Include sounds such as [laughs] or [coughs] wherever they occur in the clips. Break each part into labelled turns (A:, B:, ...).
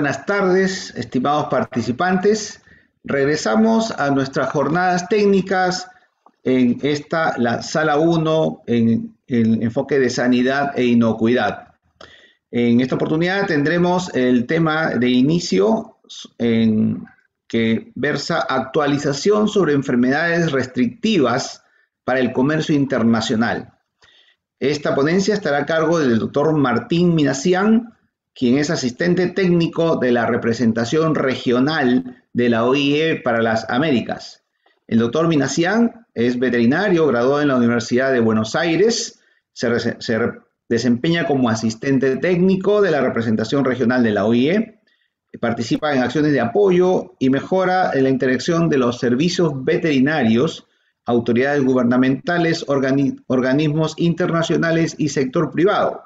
A: buenas tardes, estimados participantes. Regresamos a nuestras jornadas técnicas en esta, la sala 1, en el enfoque de sanidad e inocuidad. En esta oportunidad tendremos el tema de inicio en, que versa actualización sobre enfermedades restrictivas para el comercio internacional. Esta ponencia estará a cargo del doctor Martín Minacian quien es asistente técnico de la representación regional de la OIE para las Américas. El doctor Minacián es veterinario, graduado en la Universidad de Buenos Aires, se, desempeña como asistente técnico de la representación regional de la OIE, participa en acciones de apoyo y mejora en la interacción de los servicios veterinarios, autoridades gubernamentales, organismos internacionales y sector privado.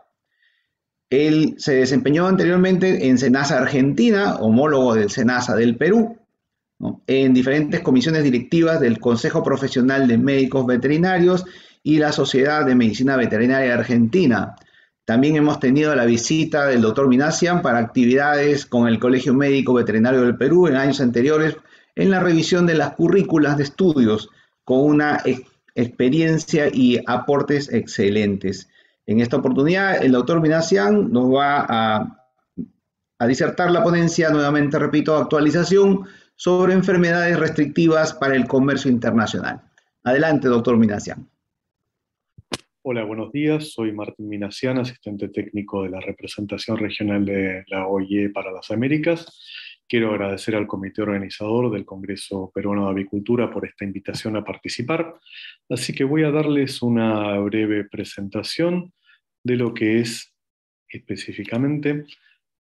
A: Él se desempeñó anteriormente en Senasa Argentina, homólogo del Senasa del Perú, en diferentes comisiones directivas del Consejo Profesional de Médicos Veterinarios y la Sociedad de Medicina Veterinaria Argentina. También hemos tenido la visita del doctor Minasian para actividades con el Colegio Médico Veterinario del Perú en años anteriores en la revisión de las currículas de estudios con una experiencia y aportes excelentes. En esta oportunidad, el doctor Minasian nos va a, disertar la ponencia, nuevamente repito, actualización sobre enfermedades restrictivas para el comercio internacional. Adelante, doctor Minasian.
B: Hola, buenos días. Soy Martín Minasian, asistente técnico de la representación regional de la OIE para las Américas. Quiero agradecer al comité organizador del Congreso Peruano de Avicultura por esta invitación a participar. Así que voy a darles una breve presentación de lo que es específicamente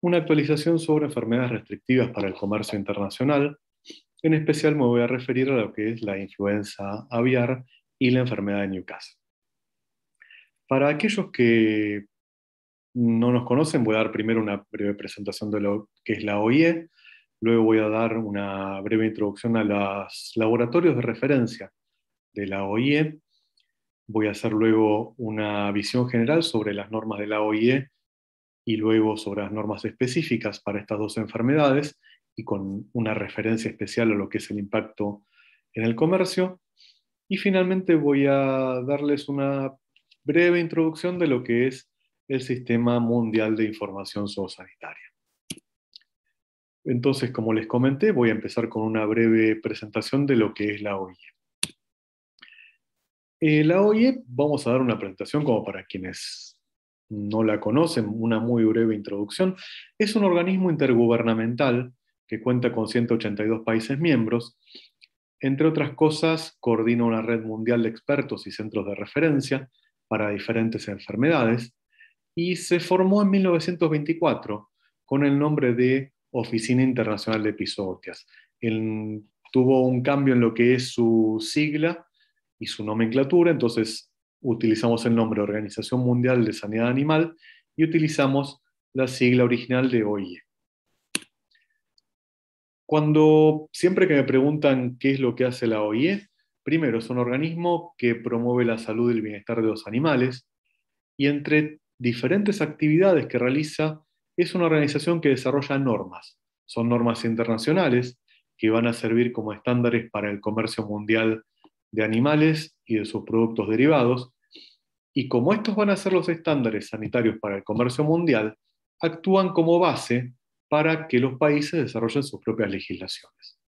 B: una actualización sobre enfermedades restrictivas para el comercio internacional. En especial me voy a referir a lo que es la influenza aviar y la enfermedad de Newcastle. Para aquellos que no nos conocen, voy a dar primero una breve presentación de lo que es la OIE, Luego voy a dar una breve introducción a los laboratorios de referencia de la OIE. Voy a hacer luego una visión general sobre las normas de la OIE y luego sobre las normas específicas para estas dos enfermedades y con una referencia especial a lo que es el impacto en el comercio. Y finalmente voy a darles una breve introducción de lo que es el Sistema Mundial de Información Zoosanitaria. Entonces, como les comenté, voy a empezar con una breve presentación de lo que es la OIE. Eh, la OIE, vamos a dar una presentación como para quienes no la conocen, una muy breve introducción. Es un organismo intergubernamental que cuenta con 182 países miembros. Entre otras cosas, coordina una red mundial de expertos y centros de referencia para diferentes enfermedades y se formó en 1924 con el nombre de Oficina Internacional de Episotias. tuvo un cambio en lo que es su sigla y su nomenclatura, entonces utilizamos el nombre Organización Mundial de Sanidad Animal y utilizamos la sigla original de OIE. Cuando siempre que me preguntan qué es lo que hace la OIE, primero es un organismo que promueve la salud y el bienestar de los animales y entre diferentes actividades que realiza es una organización que desarrolla normas. Son normas internacionales que van a servir como estándares para el comercio mundial de animales y de sus productos derivados. Y como estos van a ser los estándares sanitarios para el comercio mundial, actúan como base para que los países desarrollen sus propias legislaciones.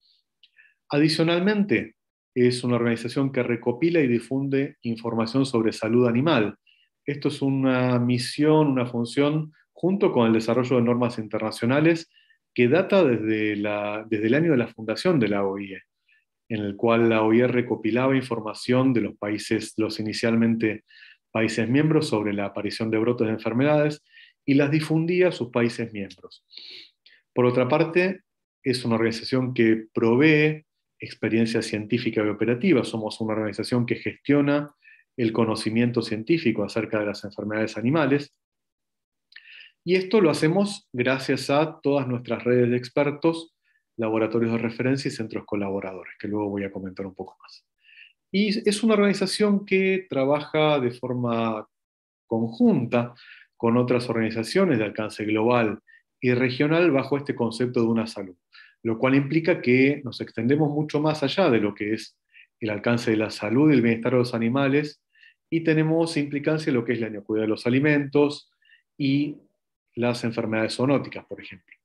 B: Adicionalmente, es una organización que recopila y difunde información sobre salud animal. Esto es una misión, una función junto con el desarrollo de normas internacionales que data desde, el año de la fundación de la OIE, en el cual la OIE recopilaba información de los países, los inicialmente países miembros, sobre la aparición de brotes de enfermedades y las difundía a sus países miembros. Por otra parte, es una organización que provee experiencia científica y operativa. Somos una organización que gestiona el conocimiento científico acerca de las enfermedades animales y esto lo hacemos gracias a todas nuestras redes de expertos, laboratorios de referencia y centros colaboradores, que luego voy a comentar un poco más. Y es una organización que trabaja de forma conjunta con otras organizaciones de alcance global y regional bajo este concepto de una salud, lo cual implica que nos extendemos mucho más allá de lo que es el alcance de la salud y el bienestar de los animales y tenemos implicancia en lo que es la inocuidad de los alimentos y las enfermedades zoonóticas, por ejemplo.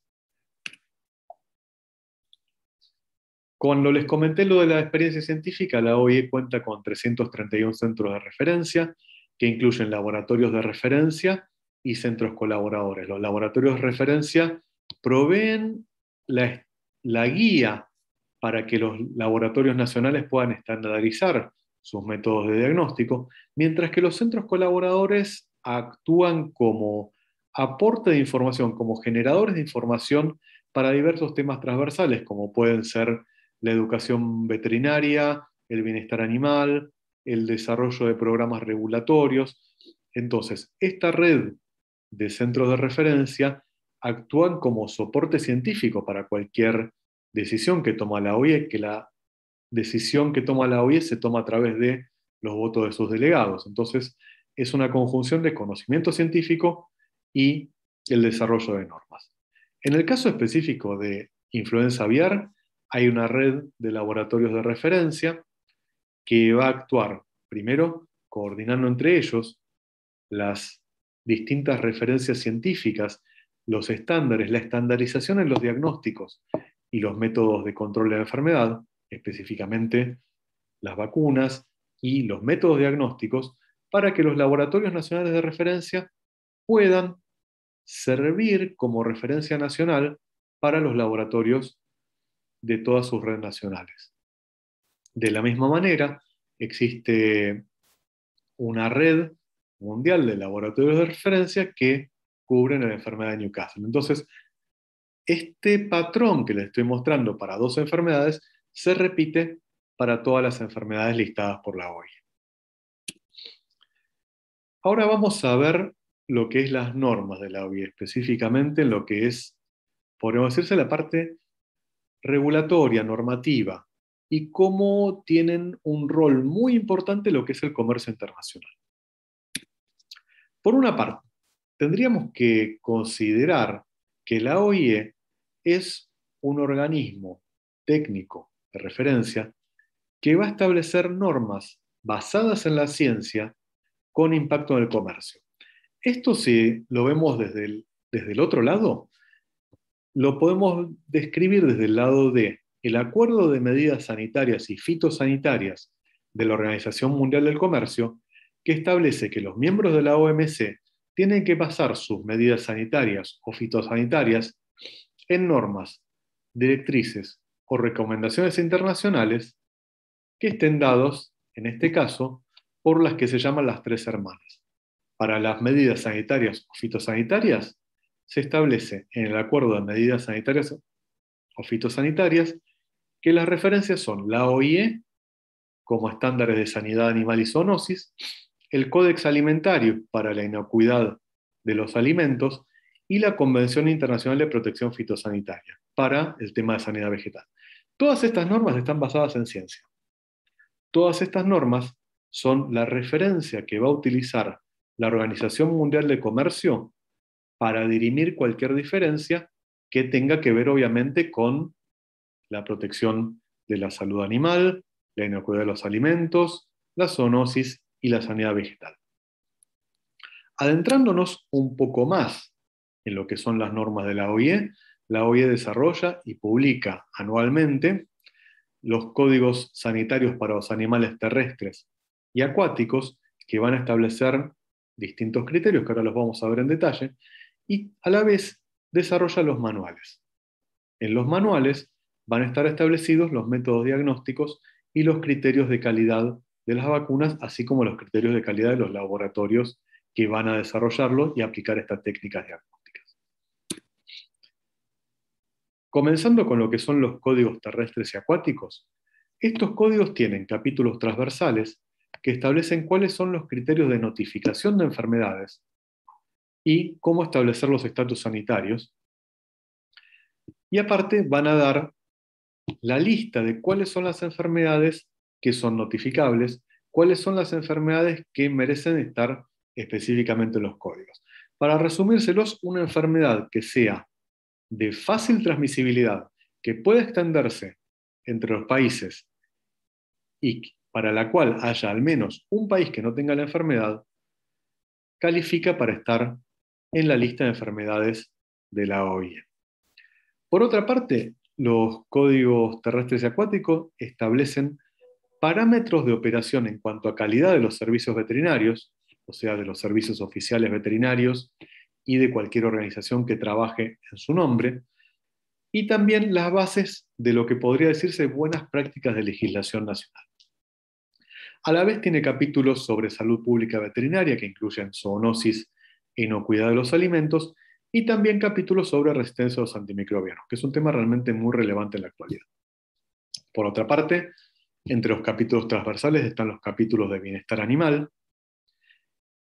B: Cuando les comenté lo de la experiencia científica, la OIE cuenta con 331 centros de referencia, que incluyen laboratorios de referencia y centros colaboradores. Los laboratorios de referencia proveen la, la guía para que los laboratorios nacionales puedan estandarizar sus métodos de diagnóstico, mientras que los centros colaboradores actúan como aporte de información como generadores de información para diversos temas transversales, como pueden ser la educación veterinaria, el bienestar animal, el desarrollo de programas regulatorios. Entonces, esta red de centros de referencia actúan como soporte científico para cualquier decisión que toma la OIE, que la decisión que toma la OIE se toma a través de los votos de sus delegados. Entonces, es una conjunción de conocimiento científico y el desarrollo de normas. En el caso específico de influenza aviar, hay una red de laboratorios de referencia que va a actuar primero coordinando entre ellos las distintas referencias científicas, los estándares, la estandarización en los diagnósticos y los métodos de control de la enfermedad, específicamente las vacunas y los métodos diagnósticos, para que los laboratorios nacionales de referencia puedan servir como referencia nacional para los laboratorios de todas sus redes nacionales. De la misma manera, existe una red mundial de laboratorios de referencia que cubren la enfermedad de Newcastle. Entonces, este patrón que les estoy mostrando para dos enfermedades se repite para todas las enfermedades listadas por la OIE. Ahora vamos a ver lo que es las normas de la OIE, específicamente en lo que es, podemos decirse, la parte regulatoria, normativa, y cómo tienen un rol muy importante lo que es el comercio internacional. Por una parte, tendríamos que considerar que la OIE es un organismo técnico de referencia que va a establecer normas basadas en la ciencia con impacto en el comercio. Esto si lo vemos desde el, otro lado, lo podemos describir desde el lado de el acuerdo de medidas sanitarias y fitosanitarias de la Organización Mundial del Comercio, que establece que los miembros de la OMC tienen que basar sus medidas sanitarias o fitosanitarias en normas, directrices o recomendaciones internacionales que estén dados, en este caso, por las que se llaman las tres hermanas para las medidas sanitarias o fitosanitarias, se establece en el acuerdo de medidas sanitarias o fitosanitarias que las referencias son la OIE como estándares de sanidad animal y zoonosis, el Códex Alimentario para la inocuidad de los alimentos y la Convención Internacional de Protección Fitosanitaria para el tema de sanidad vegetal. Todas estas normas están basadas en ciencia. Todas estas normas son la referencia que va a utilizar la Organización Mundial de Comercio para dirimir cualquier diferencia que tenga que ver obviamente con la protección de la salud animal, la inocuidad de los alimentos, la zoonosis y la sanidad vegetal. Adentrándonos un poco más en lo que son las normas de la OIE, la OIE desarrolla y publica anualmente los códigos sanitarios para los animales terrestres y acuáticos que van a establecer distintos criterios, que ahora los vamos a ver en detalle, y a la vez desarrolla los manuales. En los manuales van a estar establecidos los métodos diagnósticos y los criterios de calidad de las vacunas, así como los criterios de calidad de los laboratorios que van a desarrollarlos y aplicar estas técnicas diagnósticas. Comenzando con lo que son los códigos terrestres y acuáticos, estos códigos tienen capítulos transversales que establecen cuáles son los criterios de notificación de enfermedades y cómo establecer los estatus sanitarios. Y aparte van a dar la lista de cuáles son las enfermedades que son notificables, cuáles son las enfermedades que merecen estar específicamente en los códigos. Para resumírselos, una enfermedad que sea de fácil transmisibilidad, que pueda extenderse entre los países y para la cual haya al menos un país que no tenga la enfermedad, califica para estar en la lista de enfermedades de la OIE. Por otra parte, los códigos terrestres y acuáticos establecen parámetros de operación en cuanto a calidad de los servicios veterinarios, o sea, de los servicios oficiales veterinarios y de cualquier organización que trabaje en su nombre, y también las bases de lo que podría decirse buenas prácticas de legislación nacional. A la vez tiene capítulos sobre salud pública veterinaria que incluyen zoonosis e inocuidad de los alimentos y también capítulos sobre resistencia a los antimicrobianos, que es un tema realmente muy relevante en la actualidad. Por otra parte, entre los capítulos transversales están los capítulos de bienestar animal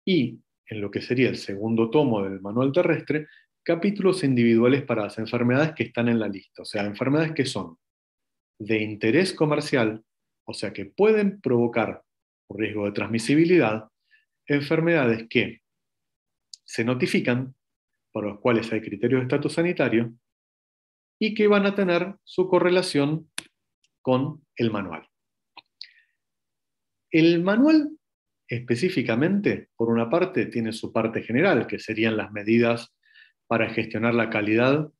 B: y, en lo que sería el segundo tomo del manual terrestre, capítulos individuales para las enfermedades que están en la lista, o sea, enfermedades que son de interés comercial, o sea, que pueden provocar riesgo de transmisibilidad, enfermedades que se notifican, para los cuales hay criterios de estatus sanitario, y que van a tener su correlación con el manual. El manual específicamente, por una parte, tiene su parte general, que serían las medidas para gestionar la calidad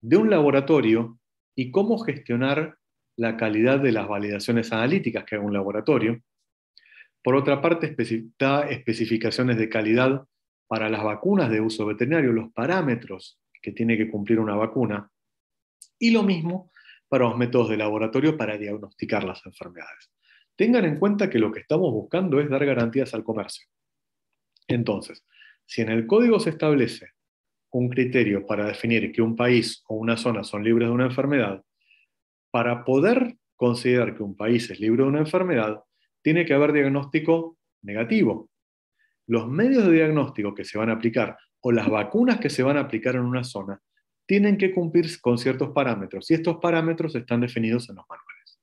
B: de un laboratorio y cómo gestionar la calidad de las validaciones analíticas que haga un laboratorio. Por otra parte, da especificaciones de calidad para las vacunas de uso veterinario, los parámetros que tiene que cumplir una vacuna, y lo mismo para los métodos de laboratorio para diagnosticar las enfermedades. Tengan en cuenta que lo que estamos buscando es dar garantías al comercio. Entonces, si en el código se establece un criterio para definir que un país o una zona son libres de una enfermedad, para poder considerar que un país es libre de una enfermedad, tiene que haber diagnóstico negativo. Los medios de diagnóstico que se van a aplicar o las vacunas que se van a aplicar en una zona tienen que cumplir con ciertos parámetros y estos parámetros están definidos en los manuales.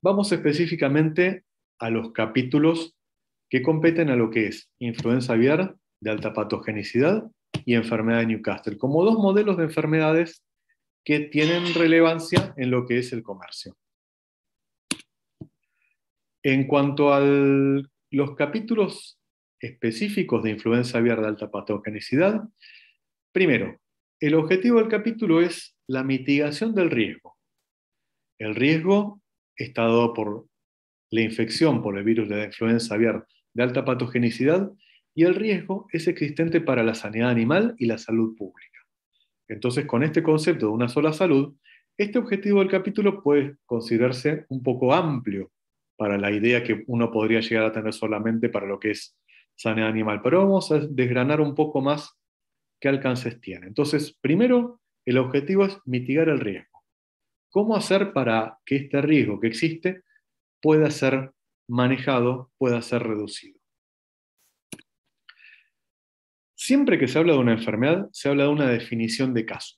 B: Vamos específicamente a los capítulos que competen a lo que es influenza aviar de alta patogenicidad y enfermedad de Newcastle, como dos modelos de enfermedades que tienen relevancia en lo que es el comercio. En cuanto a los capítulos específicos de influenza aviar de alta patogenicidad, primero, el objetivo del capítulo es la mitigación del riesgo. El riesgo está dado por la infección por el virus de influenza aviar de alta patogenicidad y el riesgo es existente para la sanidad animal y la salud pública. Entonces, con este concepto de una sola salud, este objetivo del capítulo puede considerarse un poco amplio para la idea que uno podría llegar a tener solamente para lo que es sane animal. Pero vamos a desgranar un poco más qué alcances tiene. Entonces, primero, el objetivo es mitigar el riesgo. ¿Cómo hacer para que este riesgo que existe pueda ser manejado, pueda ser reducido? Siempre que se habla de una enfermedad, se habla de una definición de caso.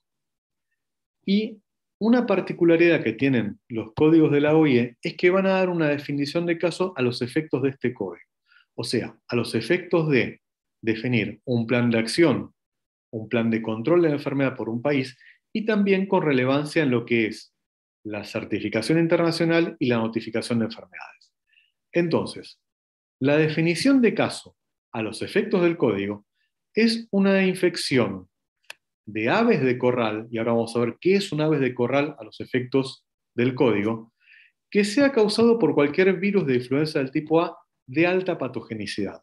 B: Y una particularidad que tienen los códigos de la OIE es que van a dar una definición de caso a los efectos de este código. O sea, a los efectos de definir un plan de acción, un plan de control de la enfermedad por un país y también con relevancia en lo que es la certificación internacional y la notificación de enfermedades. Entonces, la definición de caso a los efectos del código es una infección de aves de corral, y ahora vamos a ver qué es un aves de corral a los efectos del código, que sea causado por cualquier virus de influenza del tipo A de alta patogenicidad.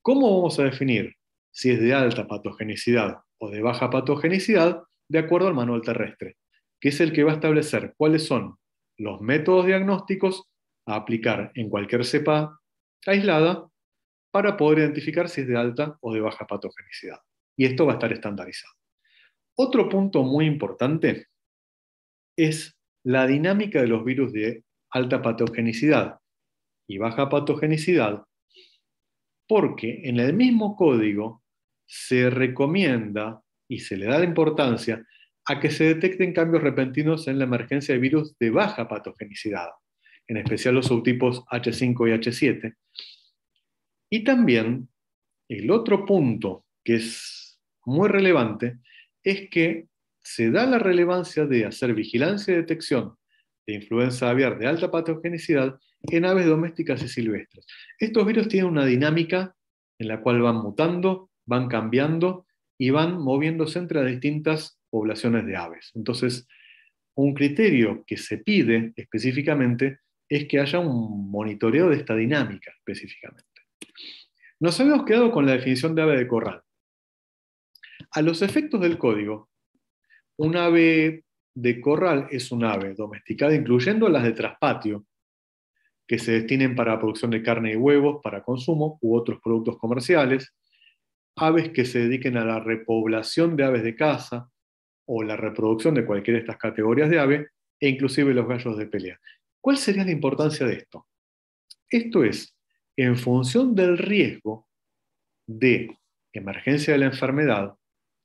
B: ¿Cómo vamos a definir si es de alta patogenicidad o de baja patogenicidad de acuerdo al manual terrestre, que es el que va a establecer cuáles son los métodos diagnósticos a aplicar en cualquier cepa aislada para poder identificar si es de alta o de baja patogenicidad. Y esto va a estar estandarizado. Otro punto muy importante es la dinámica de los virus de alta patogenicidad y baja patogenicidad, porque en el mismo código se recomienda y se le da la importancia a que se detecten cambios repentinos en la emergencia de virus de baja patogenicidad, en especial los subtipos H5 y H7. Y también el otro punto que es muy relevante es que se da la relevancia de hacer vigilancia y detección de influenza aviar de alta patogenicidad en aves domésticas y silvestres. Estos virus tienen una dinámica en la cual van mutando, van cambiando y van moviéndose entre distintas poblaciones de aves. Entonces, un criterio que se pide específicamente es que haya un monitoreo de esta dinámica específicamente. Nos habíamos quedado con la definición de ave de corral. A los efectos del código, un ave de corral es un ave domesticada, incluyendo las de traspatio, que se destinen para la producción de carne y huevos para consumo u otros productos comerciales, aves que se dediquen a la repoblación de aves de caza o la reproducción de cualquiera de estas categorías de ave, e inclusive los gallos de pelea. ¿Cuál sería la importancia de esto? Esto es, en función del riesgo de emergencia de la enfermedad,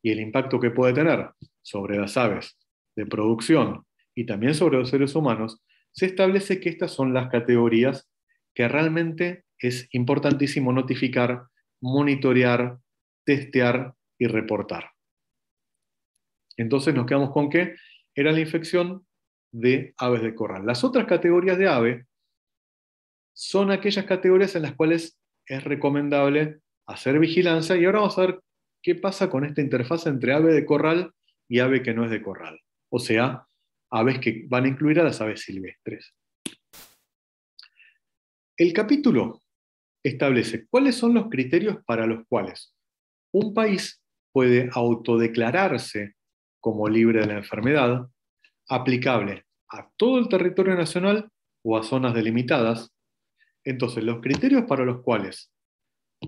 B: y el impacto que puede tener sobre las aves de producción y también sobre los seres humanos, se establece que estas son las categorías que realmente es importantísimo notificar, monitorear, testear y reportar. Entonces nos quedamos con que era la infección de aves de corral. Las otras categorías de ave son aquellas categorías en las cuales es recomendable hacer vigilancia y ahora vamos a ver ¿Qué pasa con esta interfaz entre ave de corral y ave que no es de corral? O sea, aves que van a incluir a las aves silvestres. El capítulo establece cuáles son los criterios para los cuales un país puede autodeclararse como libre de la enfermedad, aplicable a todo el territorio nacional o a zonas delimitadas. Entonces, los criterios para los cuales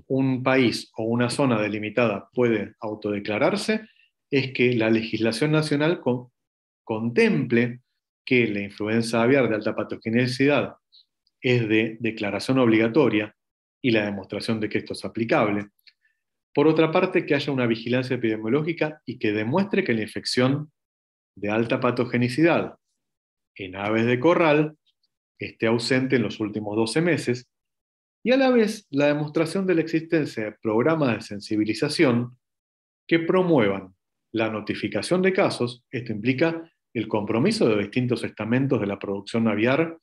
B: un país o una zona delimitada puede autodeclararse es que la legislación nacional contemple que la influenza aviar de alta patogenicidad es de declaración obligatoria y la demostración de que esto es aplicable. Por otra parte, que haya una vigilancia epidemiológica y que demuestre que la infección de alta patogenicidad en aves de corral esté ausente en los últimos 12 meses y a la vez la demostración de la existencia de programas de sensibilización que promuevan la notificación de casos, esto implica el compromiso de distintos estamentos de la producción aviar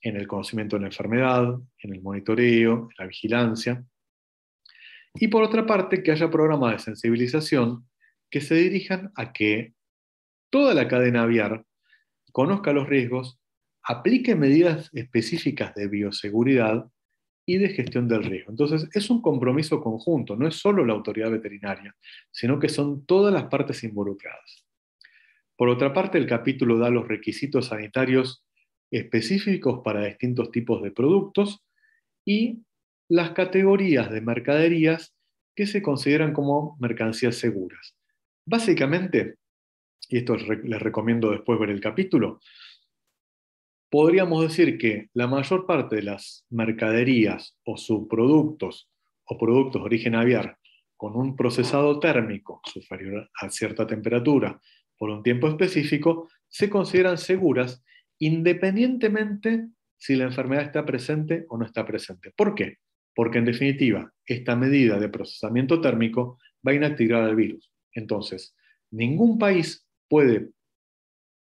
B: en el conocimiento de la enfermedad, en el monitoreo, en la vigilancia, y por otra parte que haya programas de sensibilización que se dirijan a que toda la cadena aviar conozca los riesgos, aplique medidas específicas de bioseguridad y de gestión del riesgo. Entonces, es un compromiso conjunto, no es solo la autoridad veterinaria, sino que son todas las partes involucradas. Por otra parte, el capítulo da los requisitos sanitarios específicos para distintos tipos de productos y las categorías de mercaderías que se consideran como mercancías seguras. Básicamente, y esto les recomiendo después ver el capítulo, podríamos decir que la mayor parte de las mercaderías o subproductos o productos de origen aviar con un procesado térmico superior a cierta temperatura por un tiempo específico se consideran seguras independientemente si la enfermedad está presente o no está presente. ¿Por qué? Porque en definitiva, esta medida de procesamiento térmico va a inactivar al virus. Entonces, ningún país puede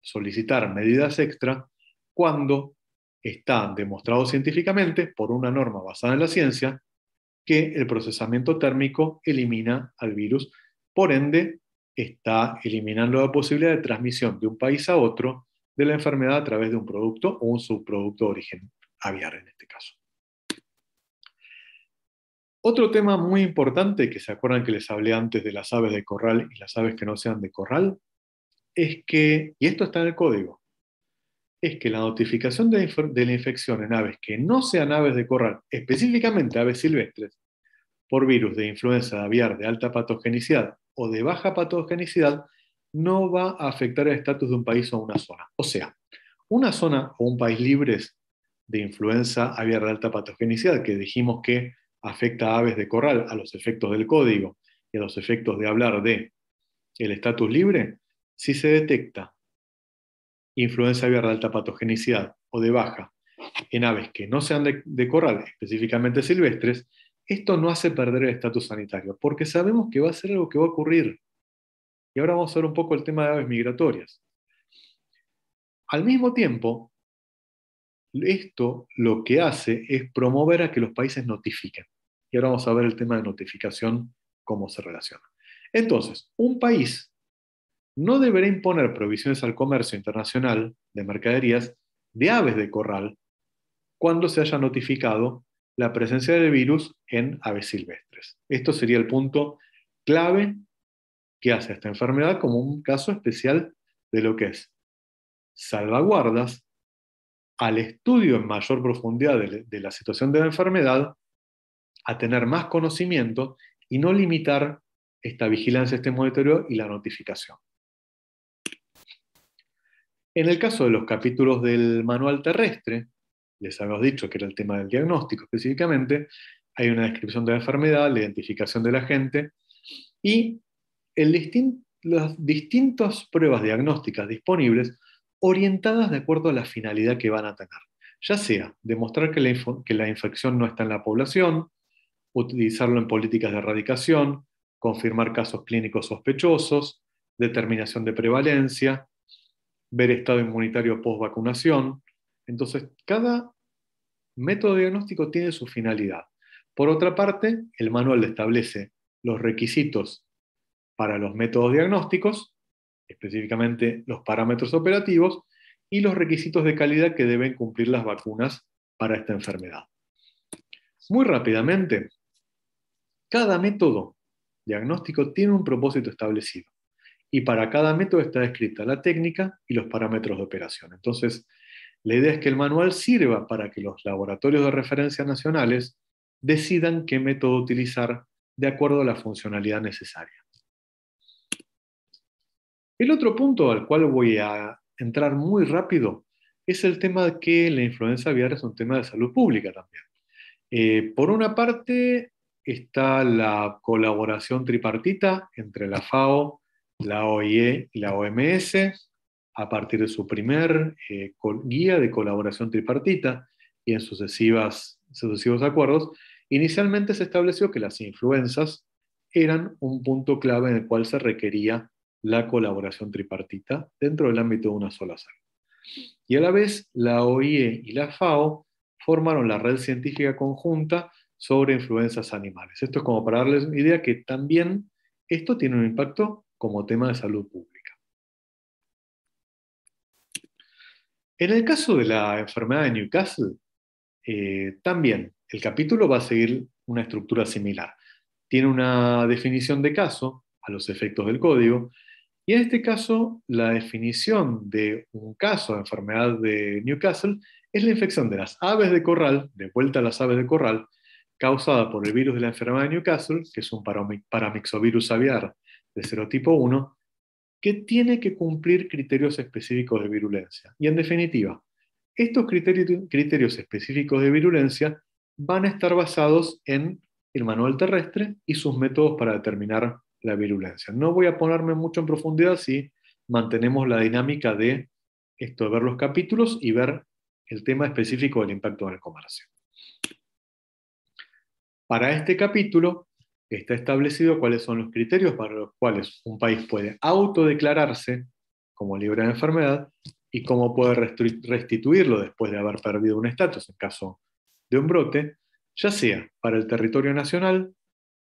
B: solicitar medidas extra cuando está demostrado científicamente, por una norma basada en la ciencia, que el procesamiento térmico elimina al virus. Por ende, está eliminando la posibilidad de transmisión de un país a otro de la enfermedad a través de un producto o un subproducto de origen aviar en este caso. Otro tema muy importante que se acuerdan que les hablé antes de las aves de corral y las aves que no sean de corral, es que, y esto está en el código, es que la notificación de, la infección en aves que no sean aves de corral, específicamente aves silvestres, por virus de influenza aviar de alta patogenicidad o de baja patogenicidad, no va a afectar el estatus de un país o una zona. O sea, una zona o un país libres de influenza aviar de alta patogenicidad, que dijimos que afecta a aves de corral a los efectos del código y a los efectos de hablar de el estatus libre, si se detecta influenza aviar de alta patogenicidad o de baja en aves que no sean de, corrales, específicamente silvestres, esto no hace perder el estatus sanitario, porque sabemos que va a ser algo que va a ocurrir. Y ahora vamos a ver un poco el tema de aves migratorias. Al mismo tiempo, esto lo que hace es promover a que los países notifiquen. Y ahora vamos a ver el tema de notificación, cómo se relaciona. Entonces, un país no deberá imponer provisiones al comercio internacional de mercaderías de aves de corral cuando se haya notificado la presencia del virus en aves silvestres. Esto sería el punto clave que hace a esta enfermedad como un caso especial de lo que es salvaguardas al estudio en mayor profundidad de, la situación de la enfermedad, a tener más conocimiento y no limitar esta vigilancia, este monitoreo y la notificación. En el caso de los capítulos del manual terrestre, les habíamos dicho que era el tema del diagnóstico específicamente, hay una descripción de la enfermedad, la identificación de la gente y el las distintas pruebas diagnósticas disponibles orientadas de acuerdo a la finalidad que van a tener, ya sea demostrar que que la infección no está en la población, utilizarlo en políticas de erradicación, confirmar casos clínicos sospechosos, determinación de prevalencia, ver estado inmunitario post vacunación. Entonces, cada método diagnóstico tiene su finalidad. Por otra parte, el manual establece los requisitos para los métodos diagnósticos, específicamente los parámetros operativos, y los requisitos de calidad que deben cumplir las vacunas para esta enfermedad. Muy rápidamente, cada método diagnóstico tiene un propósito establecido y para cada método está descrita la técnica y los parámetros de operación. Entonces, la idea es que el manual sirva para que los laboratorios de referencia nacionales decidan qué método utilizar de acuerdo a la funcionalidad necesaria. El otro punto al cual voy a entrar muy rápido es el tema de que la influenza aviar es un tema de salud pública también. Eh, por una parte está la colaboración tripartita entre la FAO, la OIE y la OMS a partir de su primer eh, guía de colaboración tripartita y en sucesivas, sucesivos acuerdos, inicialmente se estableció que las influencias eran un punto clave en el cual se requería la colaboración tripartita dentro del ámbito de una sola salud. Y a la vez, la OIE y la FAO formaron la red científica conjunta sobre influencias animales. Esto es como para darles una idea que también esto tiene un impacto como tema de salud pública. En el caso de la enfermedad de Newcastle, eh, también el capítulo va a seguir una estructura similar. Tiene una definición de caso a los efectos del código, y en este caso la definición de un caso de enfermedad de Newcastle es la infección de las aves de corral, de vuelta a las aves de corral, causada por el virus de la enfermedad de Newcastle, que es un paramixovirus aviar de serotipo 1, que tiene que cumplir criterios específicos de virulencia. Y en definitiva, estos criterios, específicos de virulencia van a estar basados en el manual terrestre y sus métodos para determinar la virulencia. No voy a ponerme mucho en profundidad si mantenemos la dinámica de esto de ver los capítulos y ver el tema específico del impacto en el comercio. Para este capítulo está establecido cuáles son los criterios para los cuales un país puede autodeclararse como libre de enfermedad y cómo puede restituirlo después de haber perdido un estatus en caso de un brote, ya sea para el territorio nacional,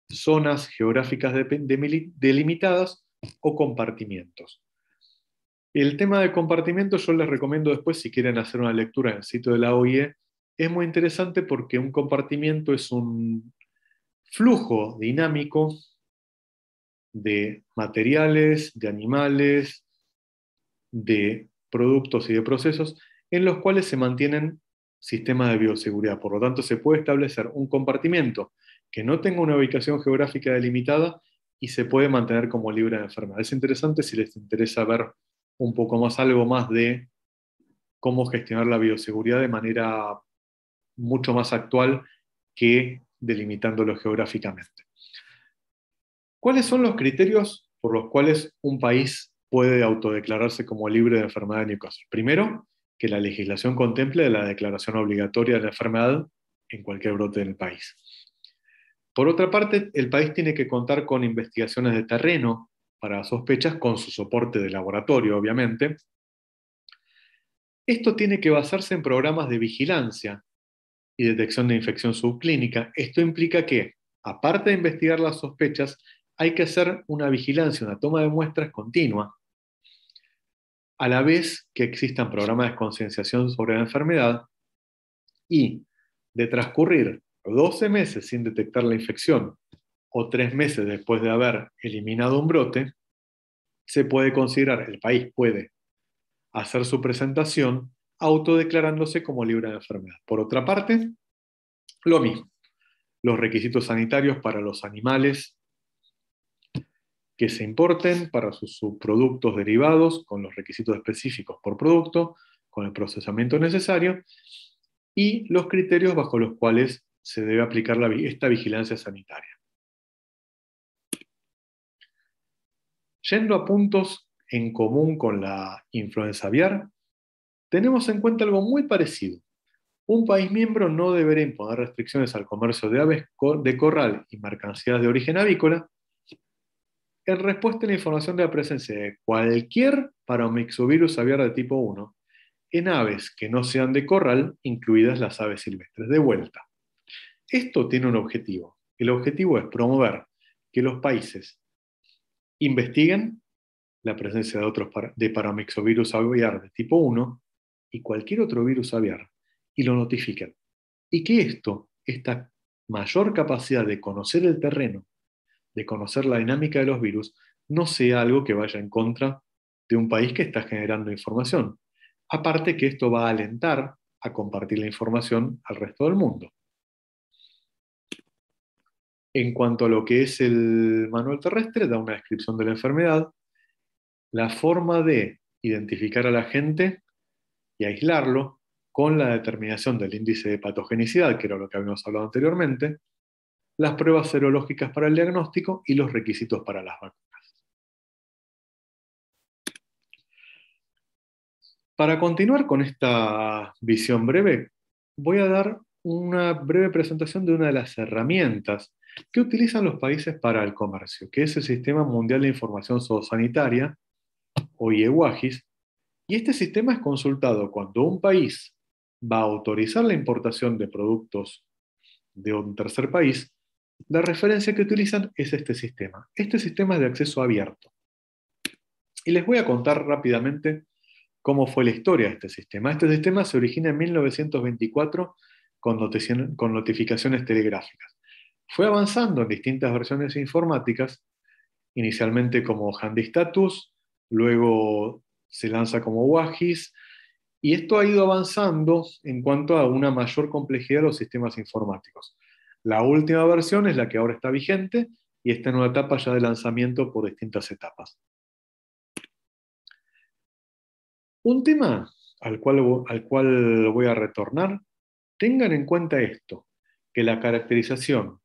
B: zonas geográficas delimitadas o compartimientos. El tema de compartimientos yo les recomiendo después si quieren hacer una lectura en el sitio de la OIE. Es muy interesante porque un compartimiento es un flujo dinámico de materiales, de animales, de productos y de procesos en los cuales se mantienen sistemas de bioseguridad. Por lo tanto, se puede establecer un compartimiento que no tenga una ubicación geográfica delimitada y se puede mantener como libre de enfermedad. Es interesante si les interesa ver un poco más, algo más de cómo gestionar la bioseguridad de manera mucho más actual que delimitándolo geográficamente. ¿Cuáles son los criterios por los cuales un país puede autodeclararse como libre de enfermedad de caso? Primero, que la legislación contemple la declaración obligatoria de la enfermedad en cualquier brote del país. Por otra parte, el país tiene que contar con investigaciones de terreno para sospechas con su soporte de laboratorio, obviamente. Esto tiene que basarse en programas de vigilancia y detección de infección subclínica. Esto implica que, aparte de investigar las sospechas, hay que hacer una vigilancia, una toma de muestras continua, a la vez que existan programas de concienciación sobre la enfermedad y de transcurrir 12 meses sin detectar la infección o 3 meses después de haber eliminado un brote, se puede considerar, el país puede hacer su presentación autodeclarándose como libre de enfermedad. Por otra parte, lo mismo, los requisitos sanitarios para los animales que se importen, para sus subproductos derivados, con los requisitos específicos por producto, con el procesamiento necesario, y los criterios bajo los cuales se debe aplicar esta vigilancia sanitaria. Yendo a puntos en común con la influenza aviar, tenemos en cuenta algo muy parecido. Un país miembro no deberá imponer restricciones al comercio de aves de corral y mercancías de origen avícola en respuesta a la información de la presencia de cualquier paramixovirus aviar de tipo 1 en aves que no sean de corral, incluidas las aves silvestres. De vuelta. Esto tiene un objetivo. El objetivo es promover que los países investiguen la presencia de otros de paramixovirus aviar de tipo 1 y cualquier otro virus aviar y lo notifiquen. Y que esto, esta mayor capacidad de conocer el terreno, de conocer la dinámica de los virus, no sea algo que vaya en contra de un país que está generando información. Aparte que esto va a alentar a compartir la información al resto del mundo. En cuanto a lo que es el manual terrestre, da una descripción de la enfermedad, la forma de identificar a la gente y aislarlo con la determinación del índice de patogenicidad, que era lo que habíamos hablado anteriormente, las pruebas serológicas para el diagnóstico y los requisitos para las vacunas. Para continuar con esta visión breve, voy a dar una breve presentación de una de las herramientas que utilizan los países para el comercio, que es el Sistema Mundial de Información Zoosanitaria, o IEWAGIS, y este sistema es consultado cuando un país va a autorizar la importación de productos de un tercer país, la referencia que utilizan es este sistema. Este sistema es de acceso abierto. Y les voy a contar rápidamente cómo fue la historia de este sistema. Este sistema se origina en 1924 con, con notificaciones telegráficas. Fue avanzando en distintas versiones informáticas, inicialmente como Handy Status, luego se lanza como WAGIS, y esto ha ido avanzando en cuanto a una mayor complejidad de los sistemas informáticos. La última versión es la que ahora está vigente y está en una etapa ya de lanzamiento por distintas etapas. Un tema al cual, al cual voy a retornar, tengan en cuenta esto, que la caracterización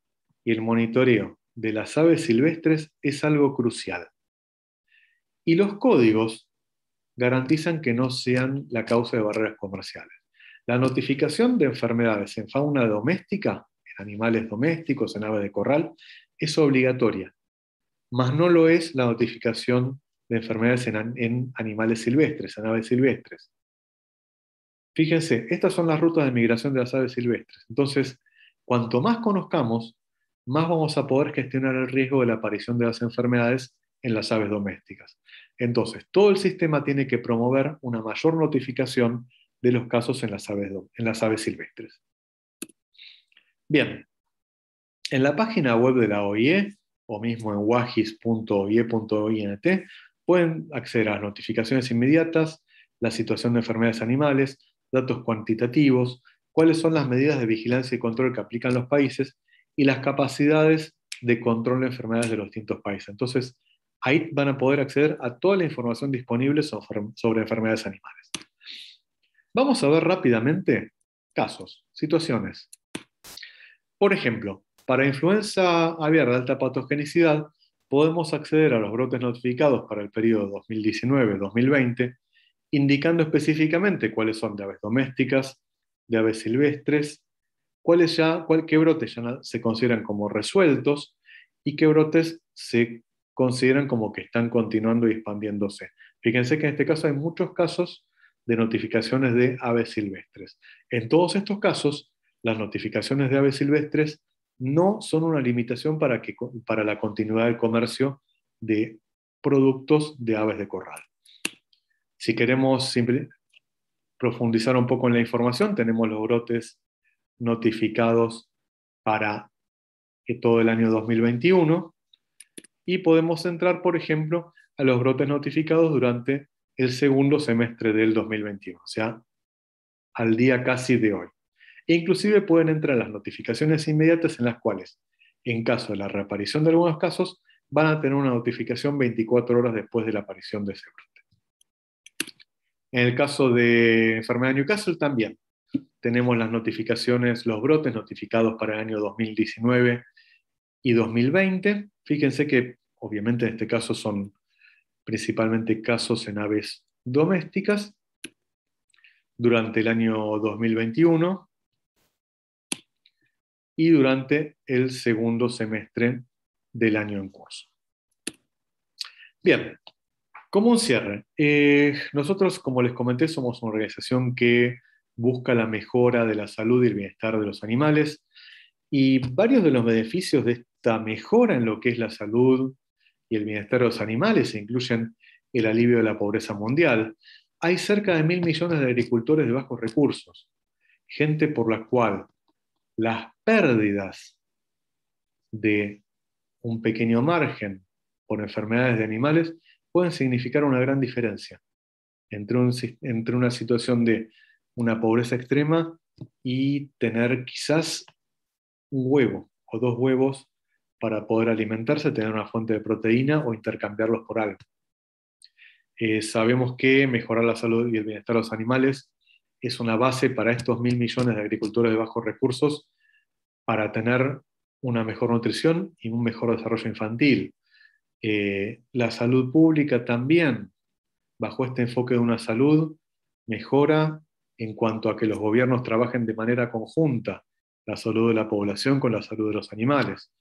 B: y el monitoreo de las aves silvestres es algo crucial. Y los códigos garantizan que no sean la causa de barreras comerciales. La notificación de enfermedades en fauna doméstica, en animales domésticos, en aves de corral, es obligatoria, mas no lo es la notificación de enfermedades en, animales silvestres, en aves silvestres. Fíjense, estas son las rutas de migración de las aves silvestres. Entonces, cuanto más conozcamos, más vamos a poder gestionar el riesgo de la aparición de las enfermedades en las aves domésticas. Entonces, todo el sistema tiene que promover una mayor notificación de los casos en las aves, en las aves silvestres. Bien, en la página web de la OIE, o mismo en wagis.oie.int, e pueden acceder a notificaciones inmediatas, la situación de enfermedades animales, datos cuantitativos, cuáles son las medidas de vigilancia y control que aplican los países y las capacidades de control de enfermedades de los distintos países. Entonces, Ahí van a poder acceder a toda la información disponible sobre enfermedades animales. Vamos a ver rápidamente casos, situaciones. Por ejemplo, para influenza aviar de alta patogenicidad, podemos acceder a los brotes notificados para el periodo 2019-2020, indicando específicamente cuáles son de aves domésticas, de aves silvestres, cuáles ya, qué brotes ya se consideran como resueltos y qué brotes se consideran como que están continuando y expandiéndose. Fíjense que en este caso hay muchos casos de notificaciones de aves silvestres. En todos estos casos, las notificaciones de aves silvestres no son una limitación para, que, para la continuidad del comercio de productos de aves de corral. Si queremos profundizar un poco en la información, tenemos los brotes notificados para eh, todo el año 2021 y podemos entrar, por ejemplo, a los brotes notificados durante el segundo semestre del 2021, o sea, al día casi de hoy. E inclusive pueden entrar las notificaciones inmediatas en las cuales, en caso de la reaparición de algunos casos, van a tener una notificación 24 horas después de la aparición de ese brote. En el caso de enfermedad Newcastle también tenemos las notificaciones, los brotes notificados para el año 2019 y 2020 Fíjense que obviamente en este caso son principalmente casos en aves domésticas. Durante el año 2021, y durante el segundo semestre del año en curso. Bien, como un cierre, eh, nosotros, como les comenté, somos una organización que busca la mejora de la salud y el bienestar de los animales y varios de los beneficios de mejora en lo que es la salud y el bienestar de los animales, e incluyen el alivio de la pobreza mundial, hay cerca de mil millones de agricultores de bajos recursos, gente por la cual las pérdidas de un pequeño margen por enfermedades de animales pueden significar una gran diferencia entre, entre una situación de una pobreza extrema y tener quizás un huevo o dos huevos para poder alimentarse, tener una fuente de proteína o intercambiarlos por algo. Eh, sabemos que mejorar la salud y el bienestar de los animales es una base para estos mil millones de agricultores de bajos recursos para tener una mejor nutrición y un mejor desarrollo infantil. Eh, la salud pública también, bajo este enfoque de una salud, mejora en cuanto a que los gobiernos trabajen de manera conjunta la salud de la población con la salud de los animales